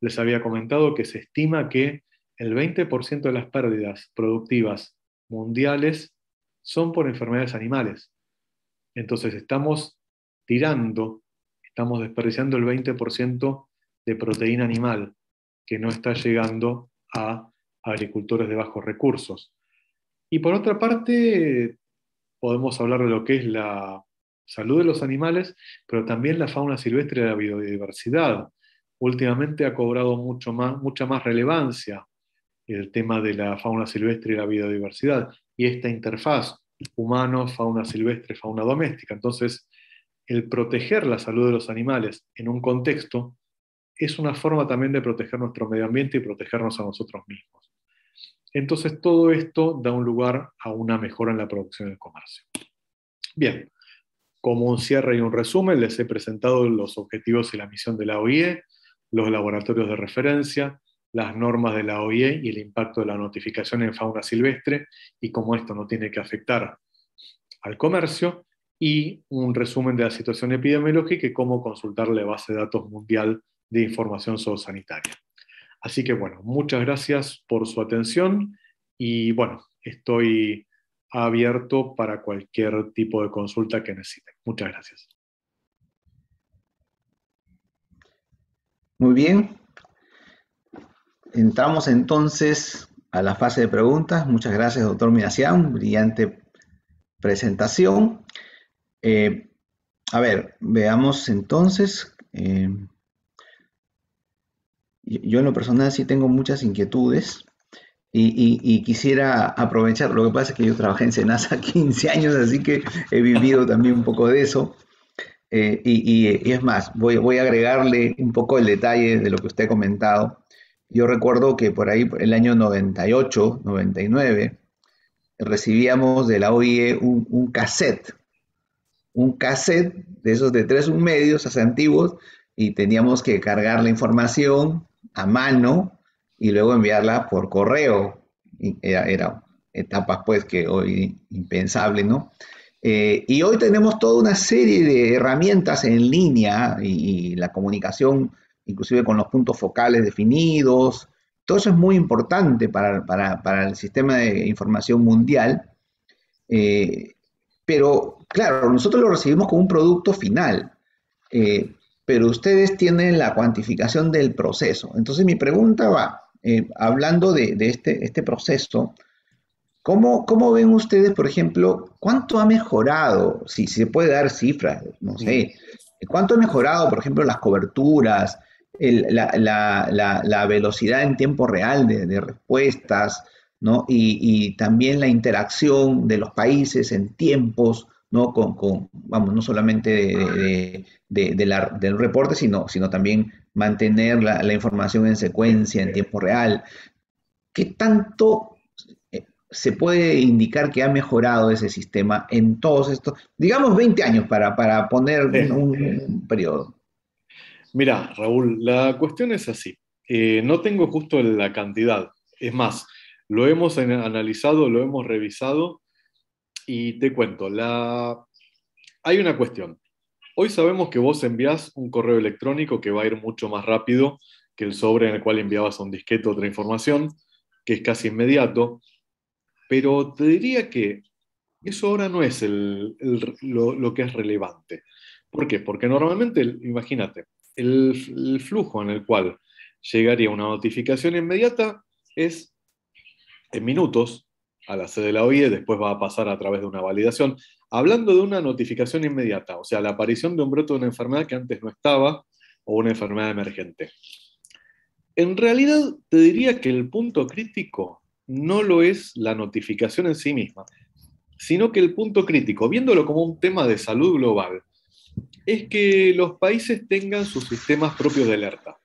B: les había comentado que se estima que el 20% de las pérdidas productivas mundiales son por enfermedades animales. Entonces estamos tirando, estamos desperdiciando el 20% de proteína animal que no está llegando a agricultores de bajos recursos. Y por otra parte, podemos hablar de lo que es la salud de los animales, pero también la fauna silvestre y la biodiversidad últimamente ha cobrado mucha más relevancia el tema de la fauna silvestre y la biodiversidad y esta interfaz humano, fauna silvestre, fauna doméstica. Entonces, el proteger la salud de los animales en un contexto es una forma también de proteger nuestro medio ambiente y protegernos a nosotros mismos. Entonces, todo esto da un lugar a una mejora en la producción del comercio. Bien, como un cierre y un resumen, les he presentado los objetivos y la misión de la OIE, los laboratorios de referencia, las normas de la OIE y el impacto de la notificación en fauna silvestre y cómo esto no tiene que afectar al comercio y un resumen de la situación epidemiológica y cómo consultar la base de datos mundial de información zoosanitaria. Así que bueno, muchas gracias por su atención y bueno, estoy abierto para cualquier tipo de consulta que necesiten. Muchas gracias.
A: Muy bien. Entramos entonces a la fase de preguntas. Muchas gracias, doctor Miracián, Brillante presentación. Eh, a ver, veamos entonces. Eh, yo en lo personal sí tengo muchas inquietudes y, y, quisiera aprovechar, lo que pasa es que yo trabajé en Senasa 15 [laughs] años, así que he vivido también un poco de eso. Eh, y, es más, voy, a agregarle un poco el detalle de lo que usted ha comentado. Yo recuerdo que por ahí, el año 98, 99, recibíamos de la OIE un, cassette, un cassette de esos de tres medios, hace antiguos, y teníamos que cargar la información a mano y luego enviarla por correo. era, era etapas pues que hoy impensable, ¿no? Eh, y hoy tenemos toda una serie de herramientas en línea y, la comunicación, inclusive con los puntos focales definidos. Todo eso es muy importante para, el sistema de información mundial. Eh, pero, claro, nosotros lo recibimos como un producto final. Eh, pero ustedes tienen la cuantificación del proceso. Entonces mi pregunta va, hablando de, este, este, proceso, ¿Cómo, ven ustedes, por ejemplo, cuánto ha mejorado, si, se puede dar cifras, no sé, cuánto ha mejorado, por ejemplo, las coberturas, la, velocidad en tiempo real de, respuestas, ¿no? Y, también la interacción de los países en tiempos, ¿no? Con, vamos, no solamente de, del reporte, sino, sino también mantener la información en secuencia, en tiempo real. ¿Qué tanto se puede indicar que ha mejorado ese sistema en todos estos, digamos 20 años para, para poner un, periodo? Mira,
B: Raúl, la cuestión es así. Eh, no tengo justo la cantidad. Es más, lo hemos analizado, lo hemos revisado y te cuento, la... hay una cuestión. Hoy sabemos que vos envías un correo electrónico que va a ir mucho más rápido que el sobre en el cual enviabas un disquete otra información, que es casi inmediato pero te diría que eso ahora no es lo, que es relevante. ¿Por qué? Porque normalmente, imagínate, el, flujo en el cual llegaría una notificación inmediata es en minutos a la sede de la OIE, después va a pasar a través de una validación. Hablando de una notificación inmediata, o sea, la aparición de un brote de una enfermedad que antes no estaba o una enfermedad emergente. En realidad, te diría que el punto crítico no lo es la notificación en sí misma, sino que el punto crítico, viéndolo como un tema de salud global, es que los países tengan sus sistemas propios de alerta.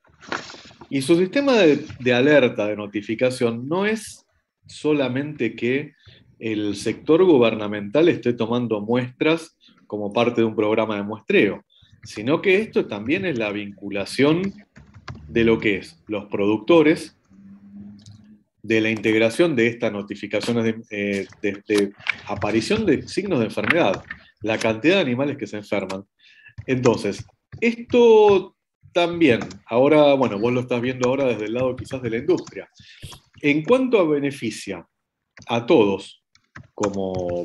B: Y su sistema de, alerta, de notificación, no es solamente que el sector gubernamental esté tomando muestras como parte de un programa de muestreo, sino que esto también es la vinculación de lo que es los productores de la integración de estas notificaciones eh, de, aparición de signos de enfermedad, la cantidad de animales que se enferman. Entonces, esto también, ahora, bueno, vos lo estás viendo ahora desde el lado quizás de la industria. En cuanto a beneficia a todos, como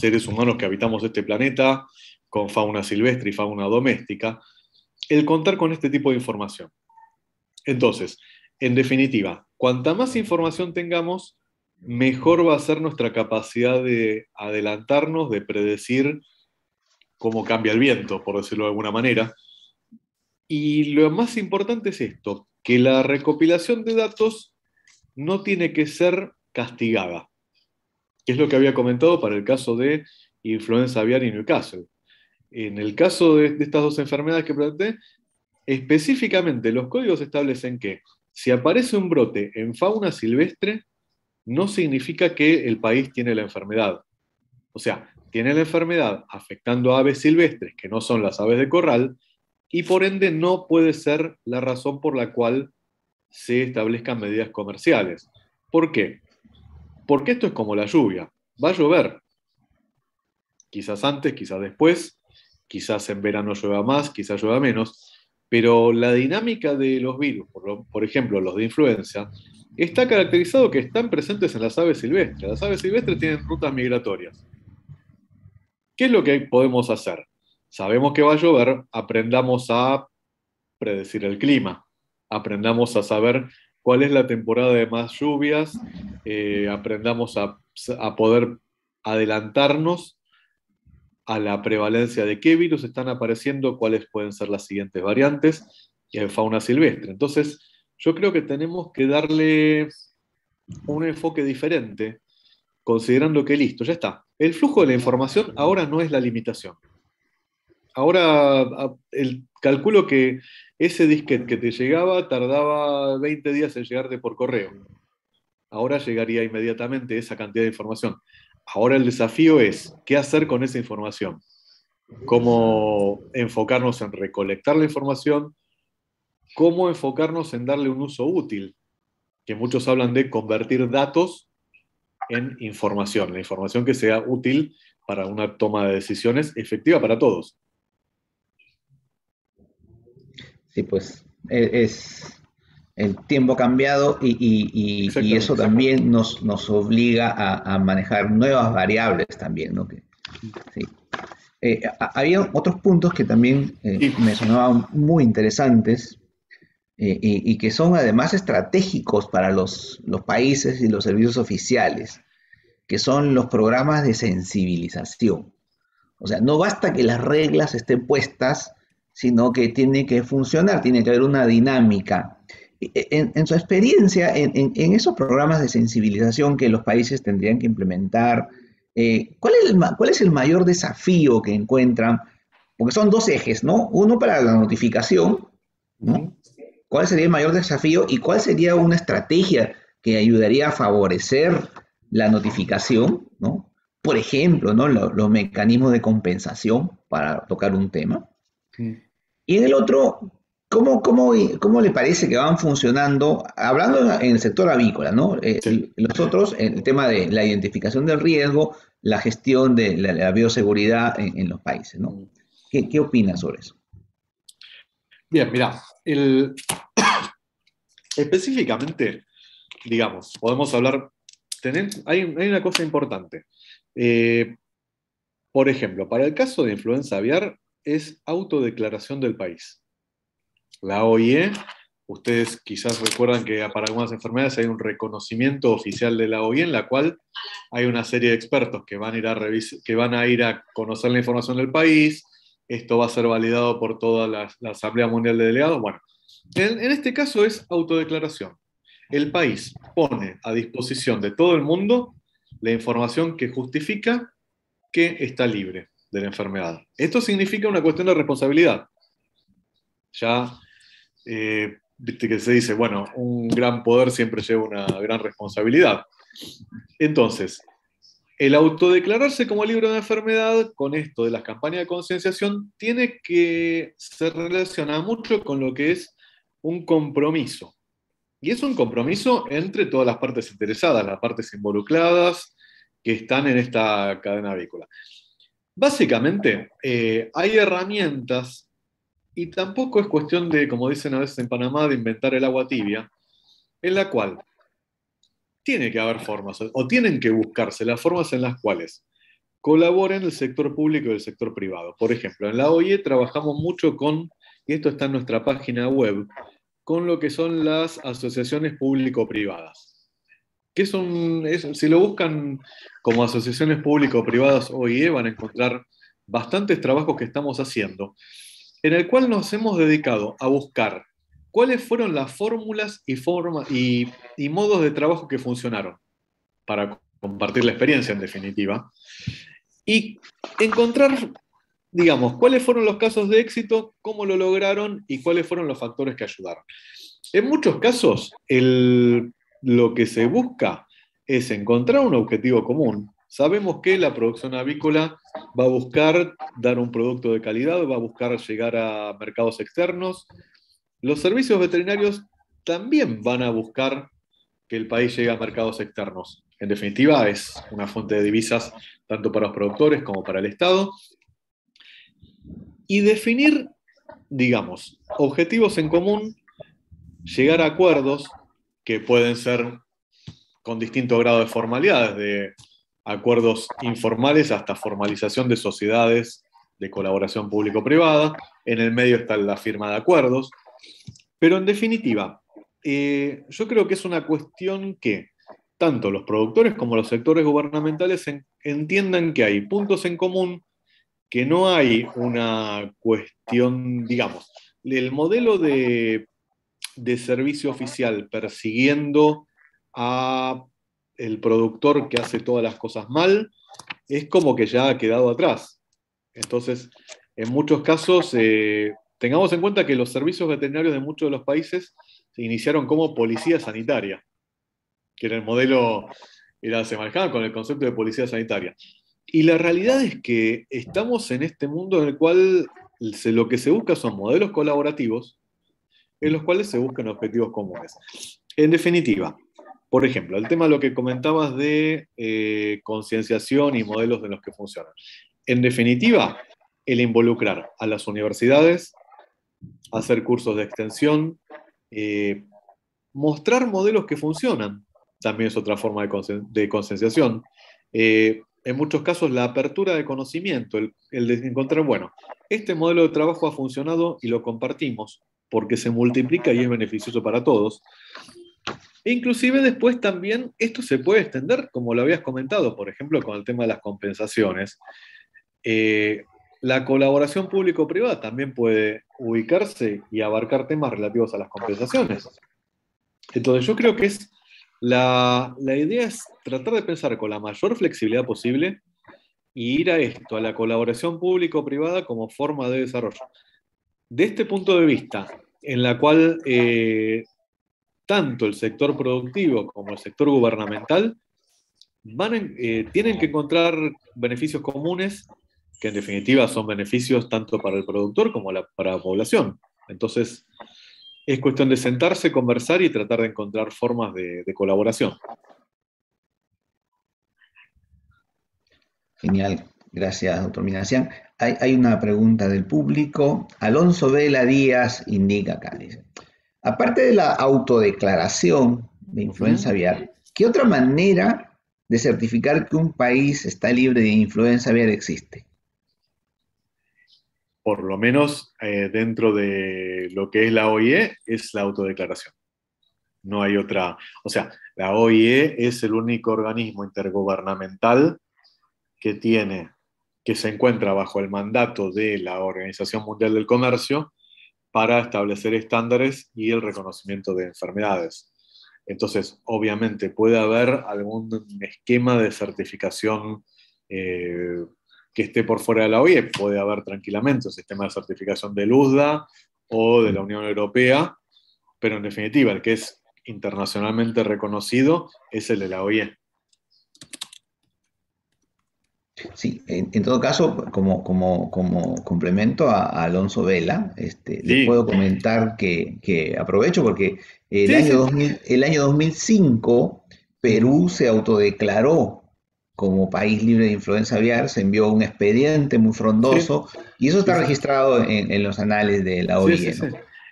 B: seres humanos que habitamos este planeta, con fauna silvestre y fauna doméstica, el contar con este tipo de información. Entonces, en definitiva, Cuanta más información tengamos, mejor va a ser nuestra capacidad de adelantarnos, de predecir cómo cambia el viento, por decirlo de alguna manera. Y lo más importante es esto, que la recopilación de datos no tiene que ser castigada, es lo que había comentado para el caso de influenza aviar y Newcastle. En el caso de, de estas dos enfermedades que planteé, específicamente los códigos establecen que si aparece un brote en fauna silvestre, no significa que el país tiene la enfermedad. O sea, tiene la enfermedad afectando a aves silvestres, que no son las aves de corral, y por ende no puede ser la razón por la cual se establezcan medidas comerciales. ¿Por qué? Porque esto es como la lluvia. Va a llover. Quizás antes, quizás después, quizás en verano llueva más, quizás llueva menos pero la dinámica de los virus, por, ejemplo los de influenza, está caracterizado que están presentes en las aves silvestres. Las aves silvestres tienen rutas migratorias. ¿Qué es lo que podemos hacer? Sabemos que va a llover, aprendamos a predecir el clima, aprendamos a saber cuál es la temporada de más lluvias, eh, aprendamos a poder adelantarnos a la prevalencia de qué virus están apareciendo, cuáles pueden ser las siguientes variantes y en fauna silvestre. Entonces, yo creo que tenemos que darle un enfoque diferente, considerando que listo, ya está. El flujo de la información ahora no es la limitación. Ahora, el, calculo que ese disquete que te llegaba tardaba 20 días en llegarte por correo. Ahora llegaría inmediatamente esa cantidad de información. Ahora el desafío es qué hacer con esa información, cómo enfocarnos en recolectar la información, cómo enfocarnos en darle un uso útil, que muchos hablan de convertir datos en información, la información que sea útil para una toma de decisiones efectiva para todos.
A: Sí, pues e-, es, el tiempo ha cambiado y, eso también nos, nos obliga a, manejar nuevas variables también, ¿no? Eh, había otros puntos que también eh, me sonaban muy interesantes eh, y, que son además estratégicos para los, los países y los servicios oficiales, que son los programas de sensibilización. O sea, no basta que las reglas estén puestas, sino que tiene que funcionar, tiene que haber una dinámica eh, en, su experiencia, en, esos programas de sensibilización que los países tendrían que implementar, eh, ¿cuál, es el, ¿cuál es el mayor desafío que encuentran? Porque son dos ejes, ¿no? Uno para la notificación, ¿no? ¿Cuál sería el mayor desafío y cuál sería una estrategia que ayudaría a favorecer la notificación, ¿no? Por ejemplo, ¿no? Los, mecanismos de compensación para tocar un tema. Y en el otro, ¿Cómo, cómo, cómo le parece que van funcionando, hablando en el sector avícola, ¿no? Nosotros, eh, el tema de la identificación del riesgo, la gestión de la, bioseguridad en, los países, ¿no? Mm. ¿Qué, opinas sobre eso?
B: Bien, mira, [coughs] específicamente, digamos, podemos hablar, hay, una cosa importante. Eh, por ejemplo, para el caso de influenza aviar, es autodeclaración del país la OIE. Ustedes quizás recuerdan que para algunas enfermedades hay un reconocimiento oficial de la OIE en la cual hay una serie de expertos que van a ir a, que van a, ir a conocer la información del país. Esto va a ser validado por toda la, Asamblea Mundial de Delegados. Bueno, en, en este caso es autodeclaración. El país pone a disposición de todo el mundo la información que justifica que está libre de la enfermedad. Esto significa una cuestión de responsabilidad. Ya eh, viste que se dice, bueno, un gran poder siempre lleva una gran responsabilidad. Entonces, el autodeclararse como libro de enfermedad, con esto de las campañas de concienciación, tiene que se relaciona mucho con lo que es un compromiso. Y es un compromiso entre todas las partes interesadas, las partes involucradas que están en esta cadena avícola. Básicamente, eh, hay herramientas y tampoco es cuestión de, como dicen a veces en Panamá, de inventar el agua tibia, en la cual tiene que haber formas, o tienen que buscarse las formas en las cuales colaboren el sector público y el sector privado. Por ejemplo, en la OIE trabajamos mucho con, y esto está en nuestra página web, con lo que son las asociaciones público-privadas. Que si lo buscan como asociaciones público-privadas OIE, van a encontrar bastantes trabajos que estamos haciendo en el cual nos hemos dedicado a buscar cuáles fueron las fórmulas y, y, modos de trabajo que funcionaron para compartir la experiencia en definitiva, y encontrar, digamos, cuáles fueron los casos de éxito, cómo lo lograron y cuáles fueron los factores que ayudaron. En muchos casos, lo que se busca es encontrar un objetivo común Sabemos que la producción avícola va a buscar dar un producto de calidad, va a buscar llegar a mercados externos. Los servicios veterinarios también van a buscar que el país llegue a mercados externos. En definitiva, es una fuente de divisas tanto para los productores como para el Estado. Y definir, digamos, objetivos en común, llegar a acuerdos que pueden ser con distinto grado de formalidades, de acuerdos informales hasta formalización de sociedades de colaboración público-privada, en el medio está la firma de acuerdos, pero en definitiva, eh, yo creo que es una cuestión que tanto los productores como los sectores gubernamentales entiendan que hay puntos en común, que no hay una cuestión, digamos, el modelo de, de servicio oficial persiguiendo a el productor que hace todas las cosas mal, es como que ya ha quedado atrás. Entonces, en muchos casos, eh, tengamos en cuenta que los servicios veterinarios de muchos de los países se iniciaron como policía sanitaria, que era el modelo, era, se con el concepto de policía sanitaria. Y la realidad es que estamos en este mundo en el cual lo que se busca son modelos colaborativos en los cuales se buscan objetivos comunes. En definitiva, por ejemplo, el tema de lo que comentabas de eh, concienciación y modelos de los que funcionan. En definitiva, el involucrar a las universidades, hacer cursos de extensión, eh, mostrar modelos que funcionan, también es otra forma de, concienciación. Eh, en muchos casos, la apertura de conocimiento, el, el de encontrar, bueno, este modelo de trabajo ha funcionado y lo compartimos porque se multiplica y es beneficioso para todos inclusive después también esto se puede extender, como lo habías comentado, por ejemplo, con el tema de las compensaciones. Eh, la colaboración público-privada también puede ubicarse y abarcar temas relativos a las compensaciones. Entonces yo creo que es la, idea es tratar de pensar con la mayor flexibilidad posible y ir a esto, a la colaboración público-privada como forma de desarrollo. De este punto de vista, en la cual eh, tanto el sector productivo como el sector gubernamental eh, tienen que encontrar beneficios comunes, que en definitiva son beneficios tanto para el productor como para la población. Entonces, es cuestión de sentarse, conversar y tratar de encontrar formas de, colaboración.
A: Genial, gracias, doctor Minasian Hay, una pregunta del público. Alonso Vela Díaz indica acá, Aparte de la autodeclaración de influenza vial, ¿qué otra manera de certificar que un país está libre de influenza vial existe?
B: Por lo menos eh, dentro de lo que es la OIE, es la autodeclaración. No hay otra. O sea, la OIE es el único organismo intergubernamental que tiene, que se encuentra bajo el mandato de la Organización Mundial del Comercio, para establecer estándares y el reconocimiento de enfermedades. Entonces, obviamente puede haber algún esquema de certificación eh, que esté por fuera de la OIE, puede haber tranquilamente un sistema de certificación de USDA o de la Unión Europea, pero en definitiva el que es internacionalmente reconocido es el de la OIE.
A: Sí, en, todo caso, como, como, como complemento a, Alonso Vela, este, puedo comentar que, aprovecho porque el, año 2005 Perú se autodeclaró como país libre de influenza aviar, se envió un expediente muy frondoso y eso está registrado en, los anales de la OIE.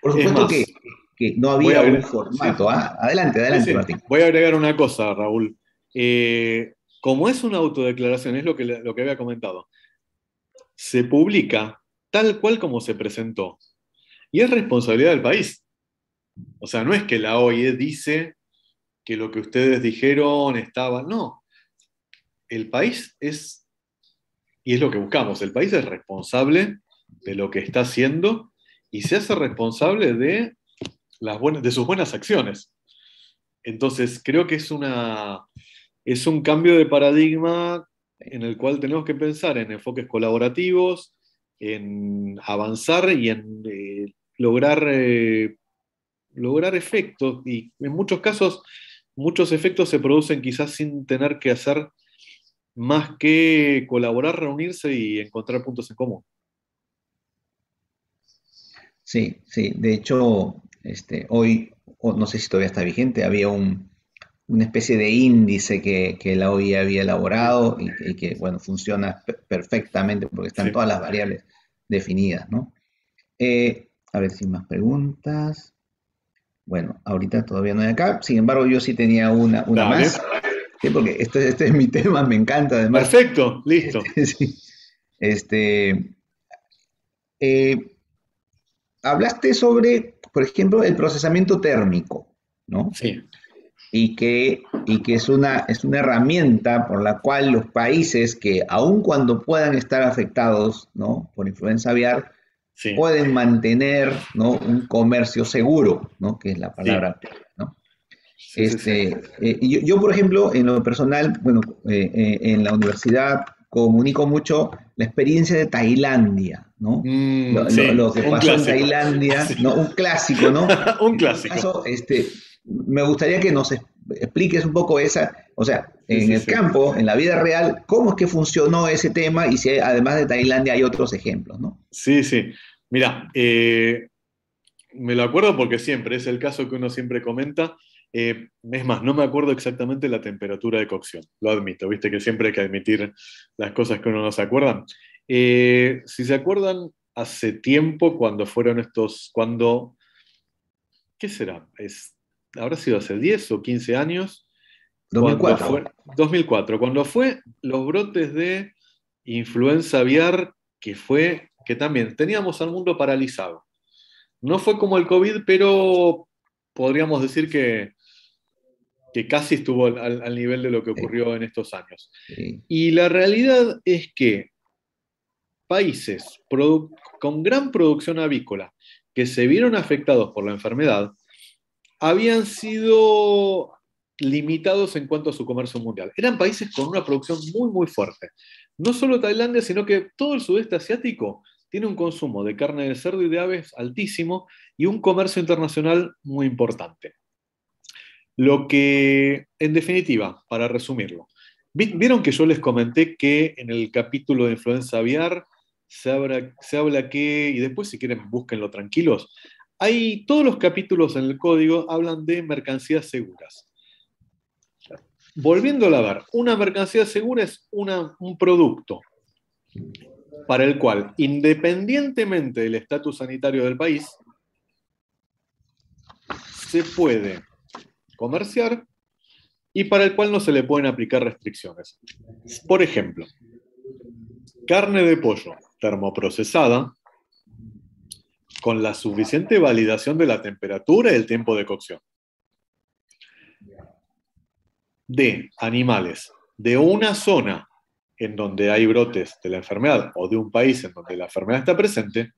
A: Por supuesto que, no había un formato. ¿ah? Adelante, adelante, Martín.
B: Voy a agregar una cosa, Raúl. Eh, como es una autodeclaración, es lo que, lo que había comentado, se publica tal cual como se presentó. Y es responsabilidad del país. O sea, no es que la OIE dice que lo que ustedes dijeron estaba, no. El país es, y es lo que buscamos, el país es responsable de lo que está haciendo y se hace responsable de, las buenas, de sus buenas acciones. Entonces, creo que es una, es un cambio de paradigma en el cual tenemos que pensar en enfoques colaborativos, en avanzar y en eh, lograr, eh, lograr efectos. Y en muchos casos, muchos efectos se producen quizás sin tener que hacer más que colaborar, reunirse y encontrar puntos en común.
A: Sí, sí. De hecho, este, hoy, no sé si todavía está vigente, había un, una especie de índice que, la OI había elaborado y, que, bueno, funciona perfectamente porque están todas las variables definidas, ¿no? Eh, a ver si más preguntas. Bueno, ahorita todavía no hay acá, sin embargo yo sí tenía una, una más. Sí, porque este, este, es mi tema, me encanta además. Perfecto, listo. [laughs] Este, eh, hablaste sobre, por ejemplo, el procesamiento térmico, ¿no? Sí y que, y que es, una, es una herramienta por la cual los países que, aun cuando puedan estar afectados ¿no? por influenza aviar, pueden mantener un comercio seguro, ¿no? que es la palabra. este, eh, yo, por ejemplo, en lo personal, bueno, eh, eh, en la universidad comunico mucho la experiencia de Tailandia, ¿no? Mm, lo, que pasó en Tailandia, ¿no? un clásico, ¿no? [laughs] un clásico. Este, me gustaría que nos expliques un poco esa, o sea, en el campo, en la vida real, cómo es que funcionó ese tema y si además de Tailandia hay otros ejemplos, ¿no? Sí, sí.
B: Mira, eh, me lo acuerdo porque siempre, es el caso que uno siempre comenta. Eh, es más, no me acuerdo exactamente la temperatura de cocción, lo admito, viste que siempre hay que admitir las cosas que uno no se acuerda. Eh, si se acuerdan, hace tiempo cuando fueron estos, cuando, ¿qué será? Es habrá sido hace 10 o 15 años.
A: 2004. Cuando
B: fue, 2004, cuando fue los brotes de influenza aviar, que fue, que también teníamos al mundo paralizado. No fue como el COVID, pero podríamos decir que, que casi estuvo al, nivel de lo que ocurrió en estos años. Y la realidad es que países con gran producción avícola que se vieron afectados por la enfermedad habían sido limitados en cuanto a su comercio mundial. Eran países con una producción muy, muy fuerte. No solo Tailandia, sino que todo el sudeste asiático tiene un consumo de carne de cerdo y de aves altísimo y un comercio internacional muy importante. Lo que, en definitiva, para resumirlo, vieron que yo les comenté que en el capítulo de influenza aviar se habla, se habla que, y después si quieren búsquenlo tranquilos, hay todos los capítulos en el código hablan de mercancías seguras. Volviendo a ver, una mercancía segura es un producto para el cual, independientemente del estatus sanitario del país, se puede comerciar y para el cual no se le pueden aplicar restricciones. Por ejemplo, carne de pollo termoprocesada con la suficiente validación de la temperatura y el tiempo de cocción. De animales de una zona en donde hay brotes de la enfermedad o de un país en donde la enfermedad está presente,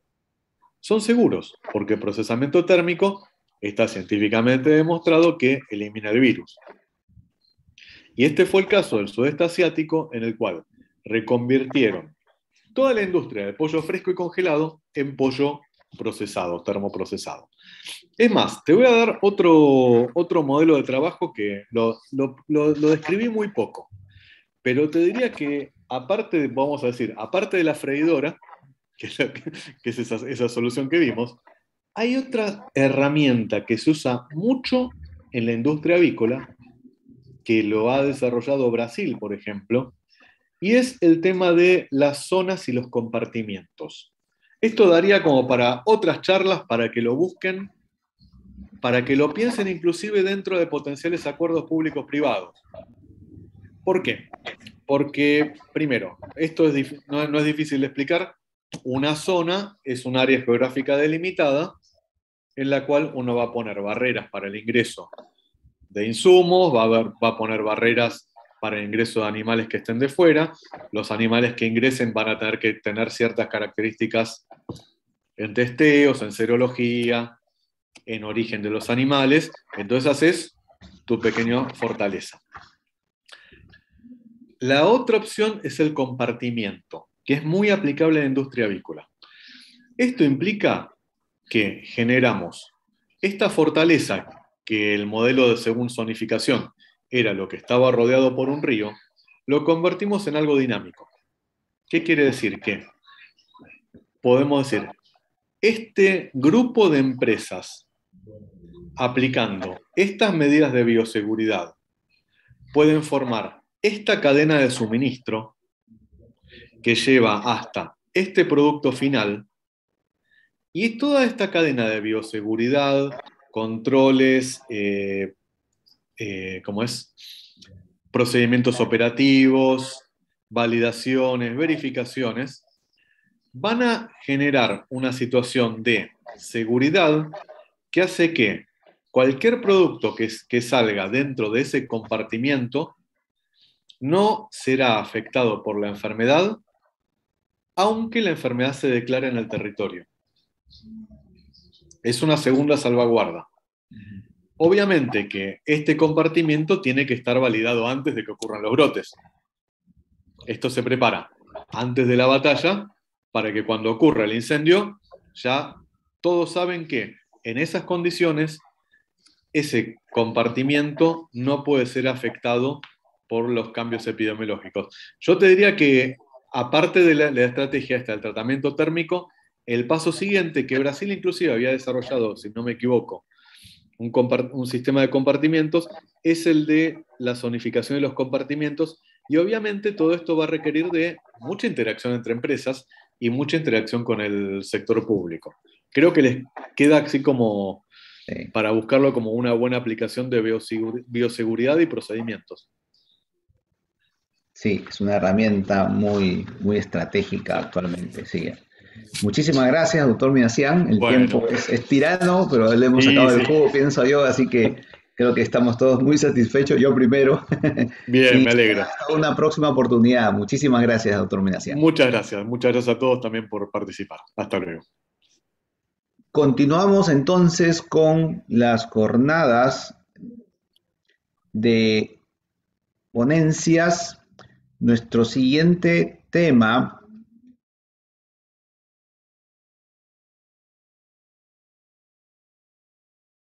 B: son seguros, porque el procesamiento térmico está científicamente demostrado que elimina el virus. Y este fue el caso del sudeste asiático en el cual reconvirtieron toda la industria de pollo fresco y congelado en pollo procesado, termoprocesado. Es más, te voy a dar otro, otro modelo de trabajo que lo, describí muy poco, pero te diría que aparte, de, vamos a decir, aparte de la freidora, que es, que esa, esa solución que vimos, hay otra herramienta que se usa mucho en la industria avícola, que lo ha desarrollado Brasil, por ejemplo, y es el tema de las zonas y los compartimientos. Esto daría como para otras charlas, para que lo busquen, para que lo piensen inclusive dentro de potenciales acuerdos públicos privados. ¿Por qué? Porque, primero, esto no, es difícil de explicar, una zona es un área geográfica delimitada en la cual uno va a poner barreras para el ingreso de insumos, va a poner barreras para el ingreso de animales que estén de fuera. Los animales que ingresen van a tener que tener ciertas características en testeos, en serología, en origen de los animales. Entonces haces tu pequeña fortaleza. La otra opción es el compartimiento, que es muy aplicable en la industria avícola. Esto implica que generamos esta fortaleza que el modelo de según zonificación era lo que estaba rodeado por un río, lo convertimos en algo dinámico. ¿Qué quiere decir? Que podemos decir, este grupo de empresas aplicando estas medidas de bioseguridad pueden formar esta cadena de suministro que lleva hasta este producto final y toda esta cadena de bioseguridad, controles, eh, eh, como es, procedimientos operativos, validaciones, verificaciones, van a generar una situación de seguridad que hace que cualquier producto que, que salga dentro de ese compartimiento no será afectado por la enfermedad, aunque la enfermedad se declare en el territorio. Es una segunda salvaguarda. Obviamente que este compartimiento tiene que estar validado antes de que ocurran los brotes. Esto se prepara antes de la batalla para que cuando ocurra el incendio, ya todos saben que en esas condiciones ese compartimiento no puede ser afectado por los cambios epidemiológicos. Yo te diría que, aparte de la, estrategia hasta el tratamiento térmico, el paso siguiente que Brasil inclusive había desarrollado, si no me equivoco, un, sistema de compartimientos, es el de la zonificación de los compartimientos. Y obviamente todo esto va a requerir de mucha interacción entre empresas y mucha interacción con el sector público. Creo que les queda así como para buscarlo como una buena aplicación de bioseguridad y procedimientos.
A: Sí, es una herramienta muy, muy estratégica actualmente, sí. Muchísimas gracias, doctor Minasian. El tiempo es, tirano, pero le hemos sacado el jugo, pienso yo, así que creo que estamos todos muy satisfechos, yo primero. Bien, me alegra. Hasta una próxima oportunidad. Muchísimas gracias, doctor Minasian. Muchas gracias, muchas gracias a todos también por participar. Hasta luego. Continuamos entonces con las jornadas de ponencias. Nuestro siguiente tema